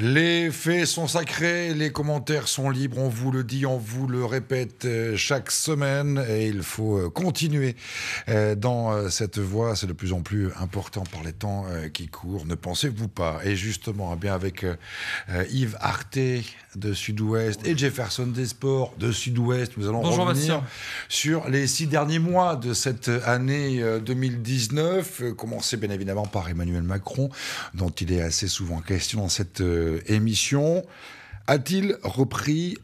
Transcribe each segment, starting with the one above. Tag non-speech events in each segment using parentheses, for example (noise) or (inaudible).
Les faits sont sacrés, les commentaires sont libres, on vous le dit, on vous le répète euh, chaque semaine et il faut euh, continuer euh, dans cette voie, c'est de plus en plus important par les temps qui courent, ne pensez-vous pas Et justement, eh bien avec Yves Arté de Sud-Ouest et Jefferson Desport de Sud-Ouest, nous allons revenir sur les six derniers mois de cette année 2019, commencer bien évidemment par Emmanuel Macron, dont il est assez souvent question dans cette euh, émission. A-t-il repris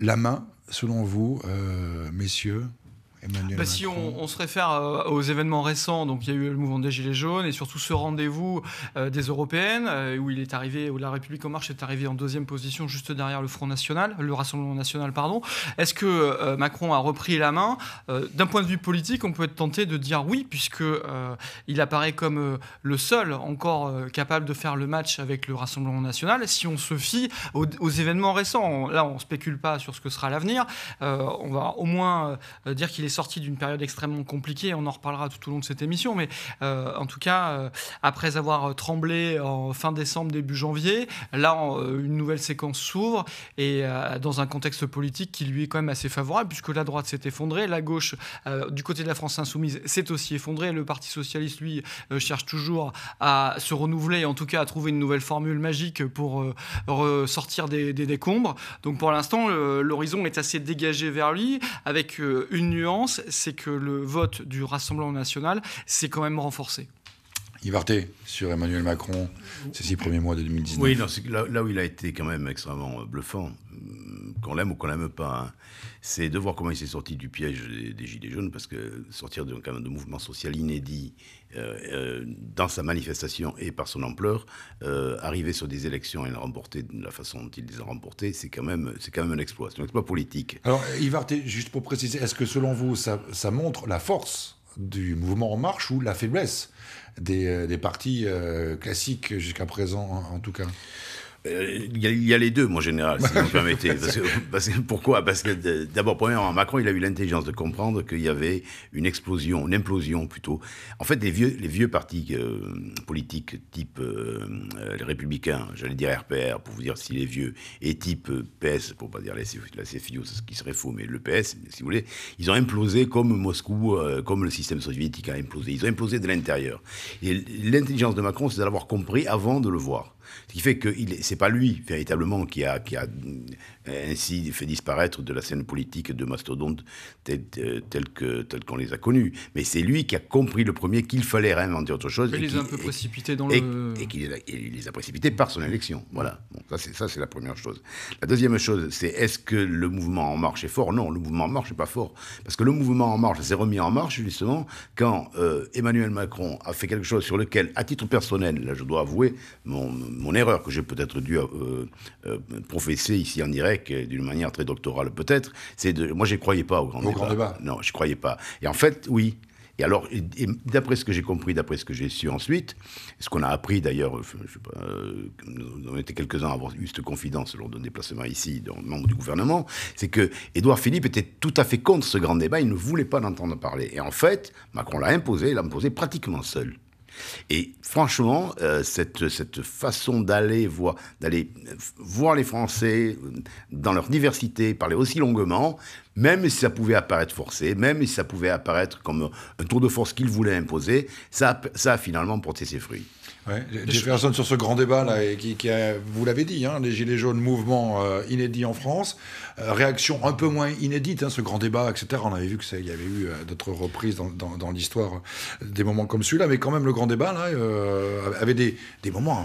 la main, selon vous, euh, messieurs bah, si on, se réfère euh, aux événements récents, donc il y a eu le mouvement des Gilets jaunes et surtout ce rendez-vous euh, des Européennes euh, où il est arrivé, où la République en marche est arrivée en deuxième position juste derrière le Front National, le Rassemblement National, pardon. Est-ce que Macron a repris la main D'un point de vue politique, on peut être tenté de dire oui, puisque il apparaît comme le seul encore capable de faire le match avec le Rassemblement National. Si on se fie aux, événements récents, là on spécule pas sur ce que sera l'avenir, on va au moins dire qu'il est Sortie d'une période extrêmement compliquée, on en reparlera tout au long de cette émission, mais euh, en tout cas, euh, après avoir euh, tremblé en fin décembre, début janvier, là, une nouvelle séquence s'ouvre, et dans un contexte politique qui lui est quand même assez favorable, puisque la droite s'est effondrée, la gauche, du côté de la France insoumise, s'est aussi effondrée, le Parti socialiste, lui, cherche toujours à se renouveler, et en tout cas à trouver une nouvelle formule magique pour ressortir des décombres. Donc pour l'instant, l'horizon est assez dégagé vers lui, avec une nuance c'est que le vote du Rassemblement national s'est quand même renforcé. Yvarté, sur Emmanuel Macron, ces six premiers mois de 2019. Oui, là, où il a été quand même extrêmement bluffant, qu'on l'aime ou qu'on l'aime pas, hein. c'est de voir comment il s'est sorti du piège des, Gilets jaunes, parce que sortir de, quand même de mouvement social inédit euh, euh, dans sa manifestation et par son ampleur, euh, arriver sur des élections et les remporter de la façon dont il les a remportées, c'est quand même, quand même un exploit, c'est un exploit politique. Alors, Yvarté, juste pour préciser, est-ce que selon vous, ça, montre la force du mouvement En Marche ou la faiblesse des, partis classiques jusqu'à présent, en, tout cas euh, il y, a, les deux, mon général, si vous me permettez. pourquoi (laughs) Parce que d'abord, premièrement, Macron, il a eu l'intelligence de comprendre qu'il y avait une explosion, une implosion plutôt. En fait, les vieux, les vieux partis euh, politiques type euh, les Républicains, j'allais dire RPR pour vous dire s'il est vieux, et type PS, pour pas dire la, CFIO, ce qui serait faux, mais le PS, si vous voulez, ils ont implosé comme Moscou, comme le système soviétique a implosé. Ils ont implosé de l'intérieur. Et l'intelligence de Macron, c'est d'avoir compris avant de le voir. Ce qui fait que c'est pas lui, véritablement, qui a, qui a euh, ainsi fait disparaître de la scène politique de mastodonte telle euh, tel que tel qu'on les a connus. Mais c'est lui qui a compris le premier qu'il fallait réinventer autre chose. Il les a un peu précipités dans et, le... Et qu'il les a précipités par son élection. Voilà. ça, c'est ça, c'est la première chose. La deuxième chose, c'est est-ce que le mouvement En Marche est fort Non, le mouvement En Marche n'est pas fort. Parce que le mouvement En Marche s'est remis en marche, justement, quand euh, Emmanuel Macron a fait quelque chose sur lequel, à titre personnel, là, je dois avouer, mon mon erreur que j'ai peut-être dû euh, euh, professer ici en direct, euh, d'une manière très doctorale peut-être, c'est de. Moi, je ne croyais pas au grand, au débat. grand débat. Non, je croyais pas. Et en fait, oui. Et alors, d'après ce que j'ai compris, d'après ce que j'ai su ensuite, ce qu'on a appris d'ailleurs, on était quelques-uns à avoir eu cette confidence lors d'un déplacement ici, dans le membre du gouvernement, c'est que Édouard Philippe était tout à fait contre ce grand débat, il ne voulait pas l'entendre parler. Et en fait, Macron l'a imposé, il l'a imposé pratiquement seul. Et franchement, euh, cette, façon d'aller voir, d'aller voir les Français dans leur diversité, parler aussi longuement, même si ça pouvait apparaître forcé, même si ça pouvait apparaître comme un tour de force qu'ils voulaient imposer, ça, ça a finalement porté ses fruits. Ouais, personnes sur ce grand débat là, qui, vous l'avez dit, hein, les gilets jaunes, mouvement euh, inédit en France, euh, réaction un peu moins inédite, hein, ce grand débat, etc. On avait vu que il y avait eu euh, d'autres reprises dans, l'histoire des moments comme celui-là, mais quand même le grand débat là avait des, moments.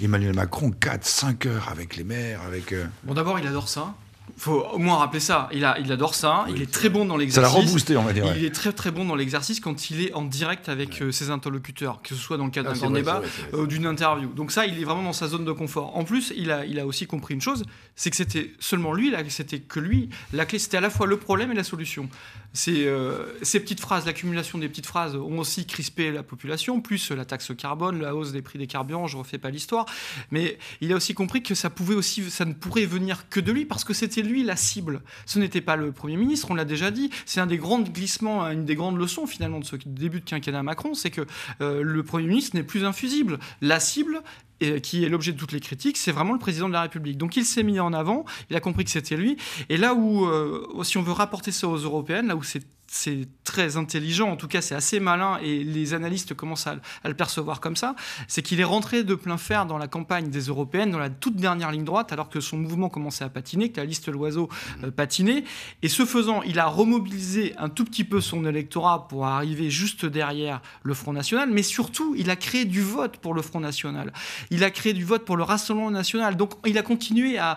Emmanuel Macron 4-5 heures avec les maires, avec. Bon d'abord il adore ça faut au moins rappeler ça. Il, a, il adore ça. Il est très bon dans l'exercice. Ça l'a reboosté, on va dire. Il est très très bon dans l'exercice quand il est en direct avec euh, ses interlocuteurs, que ce soit dans le cadre ah, d'un grand débat ou euh, d'une interview. Donc ça, il est vraiment dans sa zone de confort. En plus, il a, il a aussi compris une chose, c'est que c'était seulement lui, c'était que lui. La clé, c'était à la fois le problème et la solution. Ces, euh, ces petites phrases, l'accumulation des petites phrases ont aussi crispé la population, plus la taxe carbone, la hausse des prix des carburants, je refais pas l'histoire. Mais il a aussi compris que ça pouvait aussi, ça ne pourrait venir que de lui parce que c'était lui lui la cible. Ce n'était pas le Premier ministre, on l'a déjà dit. C'est un des grands glissements, une des grandes leçons finalement de ce début de quinquennat Macron, c'est que euh, le Premier ministre n'est plus infusible. La cible qui est l'objet de toutes les critiques, c'est vraiment le président de la République. Donc il s'est mis en avant, il a compris que c'était lui. Et là où, euh, si on veut rapporter ça aux européennes, là où c'est c'est très intelligent, en tout cas c'est assez malin, et les analystes commencent à, le percevoir comme ça, c'est qu'il est rentré de plein fer dans la campagne des Européennes, dans la toute dernière ligne droite, alors que son mouvement commençait à patiner, que la liste Loiseau euh, mm-hmm. patinait, et ce faisant, il a remobilisé un tout petit peu son électorat pour arriver juste derrière le Front National, mais surtout, il a créé du vote pour le Front National, il a créé du vote pour le Rassemblement National, donc il a continué à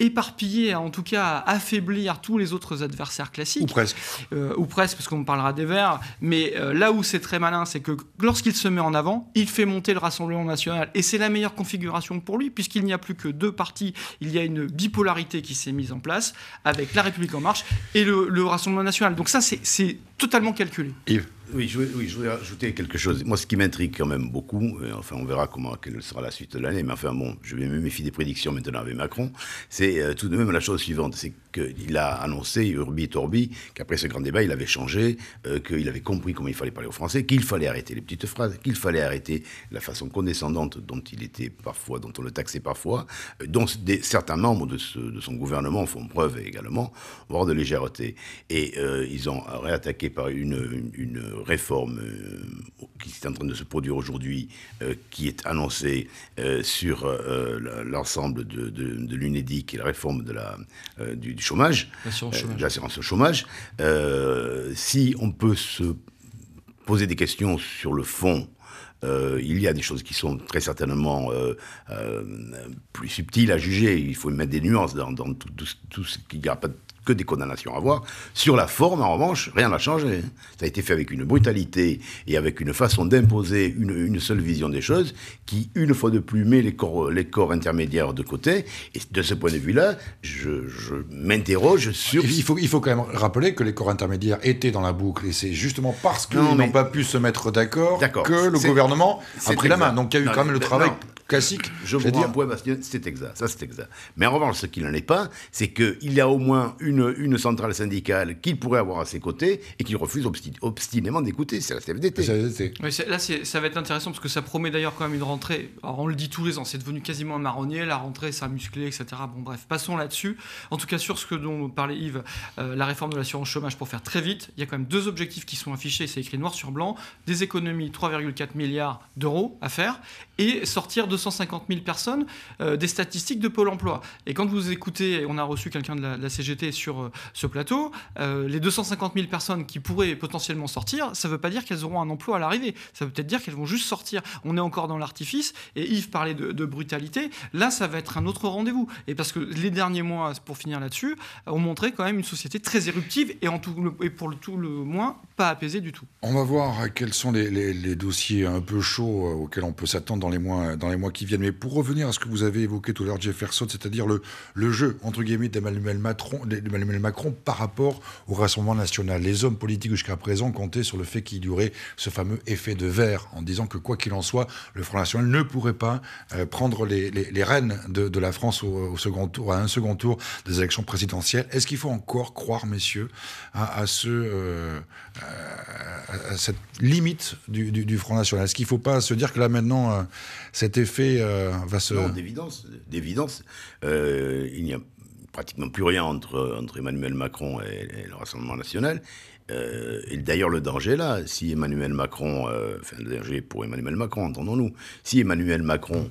éparpiller, hein, en tout cas affaiblir tous les autres adversaires classiques. Ou presque. Euh, ou presque, parce qu'on parlera des Verts. Mais euh, là où c'est très malin, c'est que lorsqu'il se met en avant, il fait monter le Rassemblement national. Et c'est la meilleure configuration pour lui, puisqu'il n'y a plus que deux partis. Il y a une bipolarité qui s'est mise en place avec La République en marche et le, le Rassemblement national. Donc ça, c'est totalement calculé. Oui je, voulais ajouter quelque chose. Moi, ce qui m'intrigue quand même beaucoup, euh, enfin, on verra comment, quelle sera la suite de l'année, mais enfin, bon, je vais me méfier des prédictions maintenant avec Macron, c'est euh, tout de même la chose suivante, c'est il a annoncé, Urbi Torbi, qu'après ce grand débat, il avait changé, euh, qu'il avait compris comment il fallait parler aux Français, qu'il fallait arrêter les petites phrases, qu'il fallait arrêter la façon condescendante dont il était parfois, dont on le taxait parfois, euh, dont certains membres de, son gouvernement font preuve également, voire de légèreté. Et euh, ils ont réattaqué par une, réforme qui est en train de se produire aujourd'hui, qui est annoncée sur l'ensemble de, de, l'UNEDIC et la réforme de la, du, du chômage, l'assurance euh, chômage, euh, si on peut se poser des questions sur le fond euh, il y a des choses qui sont très certainement plus subtiles à juger. Il faut mettre des nuances dans, tout, ce qui garde pas de que des condamnations à voir Sur la forme, en revanche, rien n'a changé. Hein. Ça a été fait avec une brutalité et avec une façon d'imposer une, seule vision des choses qui, une fois de plus, met les corps, les corps intermédiaires de côté. Et de ce point de vue-là, je, m'interroge sur... Il faut, il faut quand même rappeler que les corps intermédiaires étaient dans la boucle et c'est justement parce qu'ils n'ont pas pu se mettre d'accord que le gouvernement a pris la main. Donc il y a eu quand même le travail classique. Je veux dire. un c'est exact, ça c'est exact. Mais en revanche, ce qu'il n'en est pas, c'est qu'il a au moins une, une centrale syndicale qu'il pourrait avoir à ses côtés et qu'il refuse obstinément d'écouter, c'est la CFDT. là, ça va être intéressant parce que ça promet d'ailleurs quand même une rentrée. on le dit tous les ans, c'est devenu quasiment un marronnier, la rentrée, ça a musclé, etc. Bon bref, passons là-dessus. En tout cas, sur ce que dont parlait Yves, euh, la réforme de l'assurance chômage, pour faire très vite, il y a quand même deux objectifs qui sont affichés, c'est écrit noir sur blanc, des économies 3,4 milliards d'euros à faire et sortir de 250 000 personnes euh, des statistiques de Pôle emploi. Et quand vous écoutez, on a reçu quelqu'un de, la CGT sur euh, ce plateau, euh, les 250 000 personnes qui pourraient potentiellement sortir, ça ne veut pas dire qu'elles auront un emploi à l'arrivée. Ça veut peut-être dire qu'elles vont juste sortir. On est encore dans l'artifice. Et Yves parlait de, brutalité. Là, ça va être un autre rendez-vous. Et parce que les derniers mois, pour finir là-dessus, ont montré quand même une société très éruptive et, en tout pour le tout le moins pas apaisée du tout. On va voir quels sont les, dossiers un peu chauds auxquels on peut s'attendre dans les mois, dans les mois qui viennent. Mais pour revenir à ce que vous avez évoqué tout à l'heure, Jefferson, c'est-à-dire le, le jeu, entre guillemets, d'Emmanuel Macron, Macron, par rapport au Rassemblement national. Les hommes politiques jusqu'à présent comptaient sur le fait qu'il y aurait ce fameux effet de verre, en disant que quoi qu'il en soit, le Front National ne pourrait pas euh, prendre les, les, rênes de, de, la France au, second tour, à un second tour des élections présidentielles. Est-ce qu'il faut encore croire, messieurs, à, à ce, euh, à, cette limite du, du, du Front National Est-ce qu'il ne faut pas se dire que là maintenant, euh, cet effet euh, va se. Non, d'évidence, d'évidence, euh, il n'y a pratiquement plus rien entre, entre Emmanuel Macron et, le Rassemblement national. Euh, et d'ailleurs, le danger là, si Emmanuel Macron, enfin, le danger pour Emmanuel Macron, entendons-nous, si Emmanuel Macron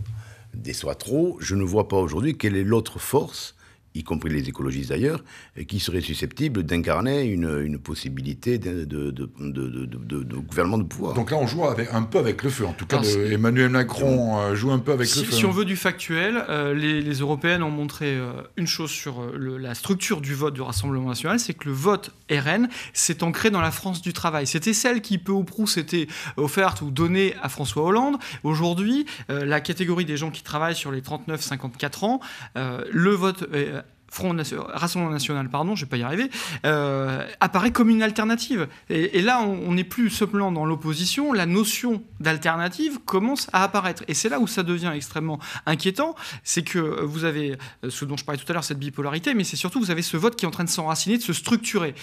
déçoit trop, je ne vois pas aujourd'hui quelle est l'autre force y compris les écologistes d'ailleurs, euh, qui seraient susceptibles d'incarner une, une, possibilité de, de, gouvernement de pouvoir. Donc là, on joue avec, un peu avec le feu. En tout cas, Emmanuel Macron euh, joue un peu avec le feu. Si on veut du factuel, euh, les, Européennes ont montré une chose sur la structure du vote du Rassemblement national, c'est que le vote RN s'est ancré dans la France du travail. C'était celle qui, peu ou prou, s'était offerte ou donnée à François Hollande. Aujourd'hui, la catégorie des gens qui travaillent sur les 39-54 ans, le vote Front Rassemblement National, pardon, je vais pas y arriver, euh, apparaît comme une alternative. Et, là, on n'est plus simplement dans l'opposition, la notion d'alternative commence à apparaître. Et c'est là où ça devient extrêmement inquiétant, c'est que vous avez euh, ce dont je parlais tout à l'heure, cette bipolarité, mais c'est surtout vous avez ce vote qui est en train de s'enraciner, de se structurer.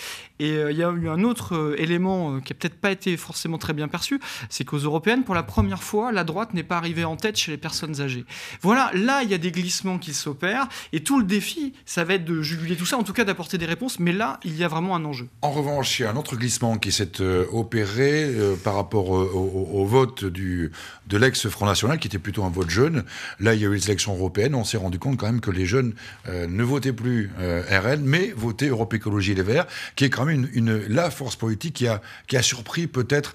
Et euh, il y a eu un autre élément qui n'a peut-être pas été forcément très bien perçu, c'est qu'aux européennes, pour la première fois, la droite n'est pas arrivée en tête chez les personnes âgées. Voilà, là, il y a des glissements qui s'opèrent, et tout le défi, ça va être de juguler tout ça, en tout cas d'apporter des réponses, mais là, il y a vraiment un enjeu. En revanche, il y a un autre glissement qui s'est euh, opéré euh, par rapport euh, au, vote du, de l'ex-Front National, qui était plutôt un vote jeune. Là, il y a eu les élections européennes, on s'est rendu compte quand même que les jeunes ne votaient plus RN, mais votaient Europe Écologie et Les Verts, qui est quand même une, la force politique qui a, qui a surpris peut-être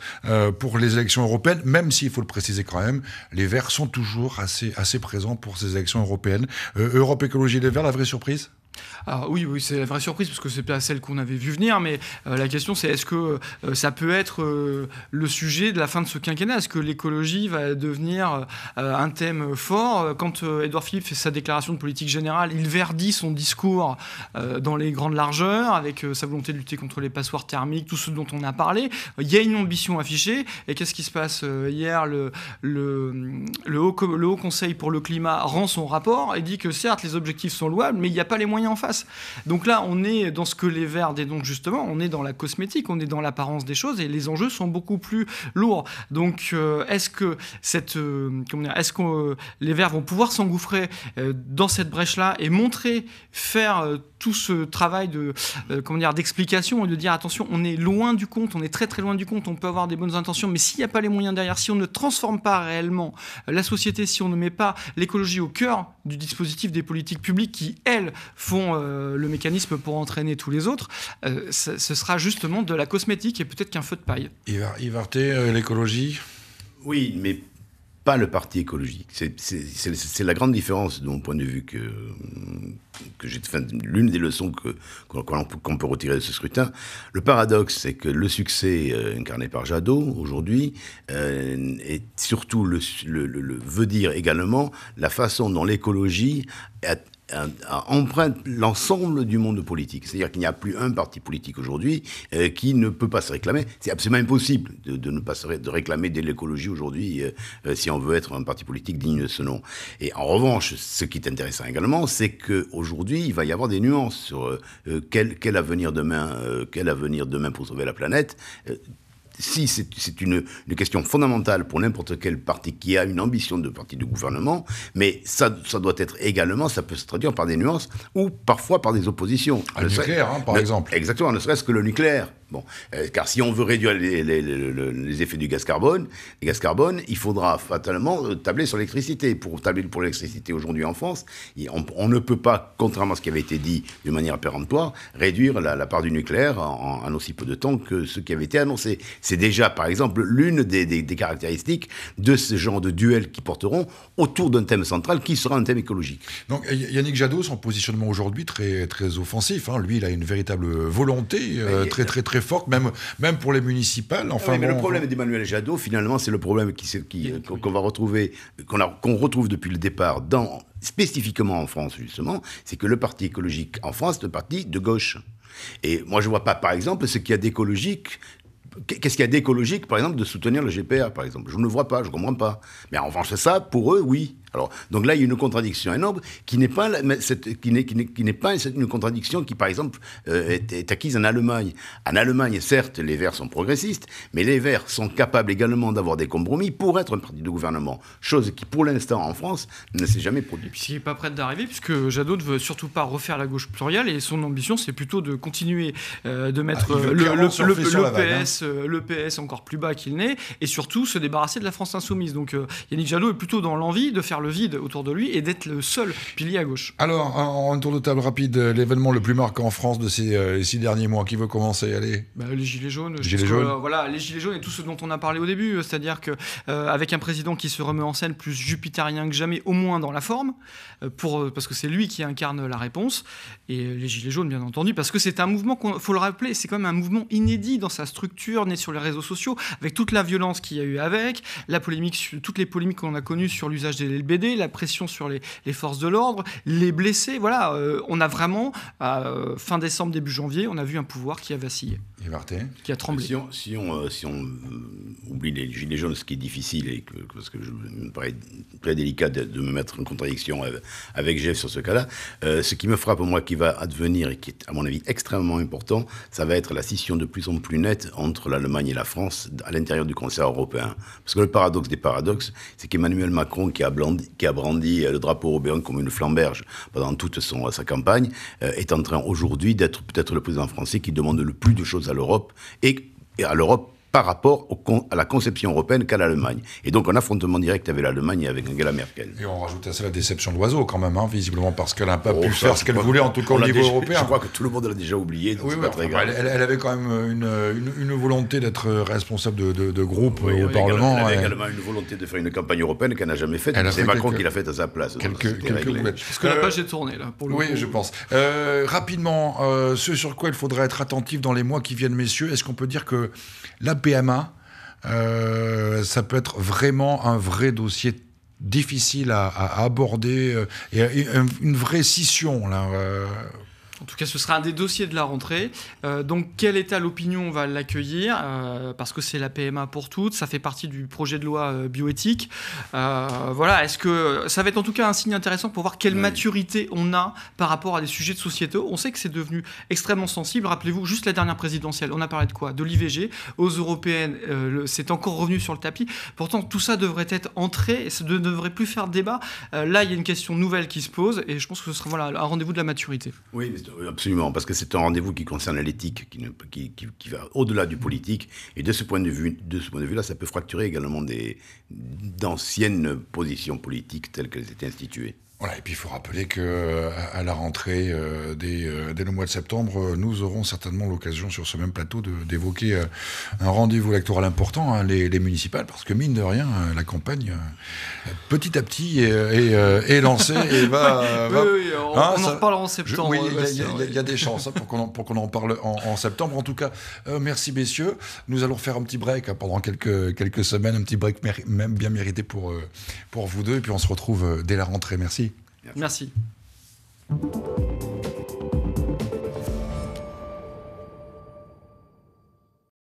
pour les élections européennes, même s'il faut le préciser quand même, les Verts sont toujours assez, assez présents pour ces élections européennes. Europe Écologie et Les Verts, la vraie surprise ah oui, oui, c'est la vraie surprise parce que c'est pas celle qu'on avait vu venir, mais euh, la question c'est est-ce que euh, ça peut être euh, le sujet de la fin de ce quinquennat Est-ce que l'écologie va devenir un thème fort Quand Edouard Philippe fait sa déclaration de politique générale, il verdit son discours dans les grandes largeurs avec sa volonté de lutter contre les passoires thermiques, tout ce dont on a parlé. Il y a une ambition affichée et qu'est-ce qui se passe hier le Haut Conseil pour le climat rend son rapport et dit que certes les objectifs sont louables, mais il n'y a pas les moyens en face. Donc là, on est dans ce que les Verts dénoncent justement, on est dans la cosmétique, on est dans l'apparence des choses et les enjeux sont beaucoup plus lourds. Donc euh, est-ce que cette, euh, est-ce euh, les Verts vont pouvoir s'engouffrer dans cette brèche-là et montrer, faire tout ce travail de comment dire d'explication et de dire attention, on est loin du compte, on est très très loin du compte, on peut avoir des bonnes intentions, mais s'il n'y a pas les moyens derrière, si on ne transforme pas réellement la société, si on ne met pas l'écologie au cœur du dispositif des politiques publiques qui elles font euh, le mécanisme pour entraîner tous les autres, euh, ce sera justement de la cosmétique et peut-être qu'un feu de paille. Yves euh, l'écologie Oui, mais pas le parti écologique. C'est la grande différence de mon point de vue que, que j'ai. L'une des leçons qu'on que, qu'on peut retirer de ce scrutin. Le paradoxe, c'est que le succès incarné par Jadot aujourd'hui surtout le, veut dire également la façon dont l'écologie euh, euh, emprunte l'ensemble du monde politique. C'est-à-dire qu'il n'y a plus un parti politique aujourd'hui euh, qui ne peut pas se réclamer. C'est absolument impossible de, ne pas se réclamer de l'écologie aujourd'hui si on veut être un parti politique digne de ce nom. Et en revanche, ce qui est intéressant également, c'est qu'aujourd'hui, il va y avoir des nuances sur avenir demain, quel avenir demain pour sauver la planète si c'est une, question fondamentale pour n'importe quel parti qui a une ambition de parti de gouvernement, mais ça, doit être également, ça peut se traduire par des nuances ou parfois par des oppositions. Le nucléaire, hein, par exemple. Exactement, ne serait-ce que le nucléaire. Bon, euh, car si on veut réduire les, effets du gaz carbone, gaz il faudra fatalement euh, tabler sur l'électricité. Pour tabler pour l'électricité aujourd'hui en France, on, ne peut pas, contrairement à ce qui avait été dit de manière péremptoire, réduire la, part du nucléaire en, aussi peu de temps que ce qui avait été annoncé. C'est déjà, par exemple, l'une des, caractéristiques de ce genre de duel qui porteront autour d'un thème central qui sera un thème écologique. Donc Yannick Jadot, son positionnement aujourd'hui très très offensif. Hein. lui, il a une véritable volonté euh, très très très même, même pour les municipales. Enfin, mais le problème d'Emmanuel Jadot, finalement, c'est le problème euh, qu'on qui, va retrouver, qu'on retrouve depuis le départ, dans, spécifiquement en France, justement, c'est que le parti écologique en France est le parti de gauche. Et moi, je ne vois pas, par exemple, ce qu'il y a d'écologique Qu'est-ce qu'il y a d'écologique, par exemple, de soutenir le GPA, par exemple Je ne le vois pas, je ne comprends pas. Mais en revanche, ça, pour eux, oui. Alors, donc là, il y a une contradiction énorme qui n'est pas, cette, qui n'est, qui, n'est, qui n'est pas une contradiction qui, par exemple, euh, est, acquise en Allemagne. En Allemagne, certes, les Verts sont progressistes, mais les Verts sont capables également d'avoir des compromis pour être un parti de gouvernement. Chose qui, pour l'instant, en France, ne s'est jamais produite. Ce qui n'est pas prêt d'arriver, puisque Jadot ne veut surtout pas refaire la gauche plurielle, et son ambition, c'est plutôt de continuer euh, de ah, mettre euh, le, PS, le hein. PS encore plus bas qu'il n'est, et surtout se débarrasser de la France insoumise. Donc Yannick Jadot est plutôt dans l'envie de faire le vide autour de lui et d'être le seul pilier à gauche. Alors, en, tour de table rapide, euh, l'événement le plus marquant en France de ces euh, six derniers mois, qui veut commencer Allez. Bah, les Gilets jaunes. Les Gilets jaunes. Euh, voilà, les Gilets jaunes et tout ce dont on a parlé au début, c'est-à-dire que avec un président qui se remet en scène plus jupitérien que jamais, au moins dans la forme, pour, parce que c'est lui qui incarne la réponse, et les Gilets jaunes, bien entendu, parce que c'est un mouvement, qu'on, faut le rappeler, c'est quand même un mouvement inédit dans sa structure, né sur les réseaux sociaux, avec toute la violence qu'il y a eu avec, la polémique, toutes les polémiques qu'on a connues sur l'usage des LBD, la pression sur les, forces de l'ordre, les blessés. Voilà, euh, on a vraiment, euh, fin décembre, début janvier, on a vu un pouvoir qui a vacillé. Et Martin Qui a tremblé. Si on, si on, euh, oublie les gilets jaunes, ce qui est difficile, et que, parce que je me paraît très délicat de, me mettre en contradiction avec Jeff sur ce cas-là, ce qui me frappe, moi, qui va advenir et qui est, à mon avis, extrêmement important, ça va être la scission de plus en plus nette entre l'Allemagne et la France à l'intérieur du Conseil européen. Parce que le paradoxe des paradoxes, c'est qu'Emmanuel Macron, qui a blanc qui a brandi euh, le drapeau européen comme une flamberge pendant toute euh, sa campagne, euh, est en train aujourd'hui d'être peut-être le président français qui demande le plus de choses à l'Europe et à l'Europe par rapport à la conception européenne qu'a l'Allemagne. Et donc un affrontement direct avec l'Allemagne et avec Angela Merkel. Et on rajoute à ça la déception de l'oiseau quand même, hein, visiblement, parce qu'elle n'a pas pu faire ce qu'elle voulait, en tout cas au niveau européen. Je crois que tout le monde l'a déjà oublié, oui, Elle, avait quand même une, une, volonté d'être responsable de, de, groupe au Parlement. Elle avait également une volonté de faire une campagne européenne qu'elle n'a jamais faite. C'est Macron qui l'a faite à sa place. Quelques, quelques Parce que la euh, page est tournée, là, pour le Oui, je pense. Euh, rapidement, euh, ce sur quoi il faudrait être attentif dans les mois qui viennent, messieurs, est-ce qu'on peut dire que la PMA, euh, ça peut être vraiment un vrai dossier difficile à, aborder euh, et une vraie scission là. Euh, en tout cas, ce sera un des dossiers de la rentrée. Euh, donc, quel état l'opinion va l'accueillir euh, Parce que c'est la PMA pour toutes, ça fait partie du projet de loi euh, bioéthique. voilà, est-ce que ça va être en tout cas un signe intéressant pour voir quelle maturité on a par rapport à des sujets de société. On sait que c'est devenu extrêmement sensible. Rappelez-vous, juste la dernière présidentielle, on a parlé de quoi De l'IVG. Aux européennes, c'est encore revenu sur le tapis. Pourtant, tout ça devrait être entré et ça ne devrait plus faire débat. là, il y a une question nouvelle qui se pose et je pense que ce sera voilà, un rendez-vous de la maturité. Oui, mais Absolument, parce que c'est un rendez-vous qui concerne l'éthique, qui, va au-delà du politique. Et de ce point de vue, de de vue-là, ça peut fracturer également d'anciennes positions politiques telles qu'elles étaient instituées. Voilà, et puis il faut rappeler que euh, à la rentrée, euh, euh, dès, le mois de septembre, euh, nous aurons certainement l'occasion sur ce même plateau d'évoquer un rendez-vous électoral important, hein, les, les, municipales, parce que mine de rien, la campagne, petit à petit, est, est, lancée et (laughs) va. Hein, on, en reparlera en septembre. oui, il y, a des chances hein, pour qu'on en parle en, septembre. En tout cas, merci messieurs. Nous allons faire un petit break pendant quelques, quelques semaines, un petit break même bien mérité pour, pour vous deux, et puis on se retrouve dès la rentrée. Merci. Merci.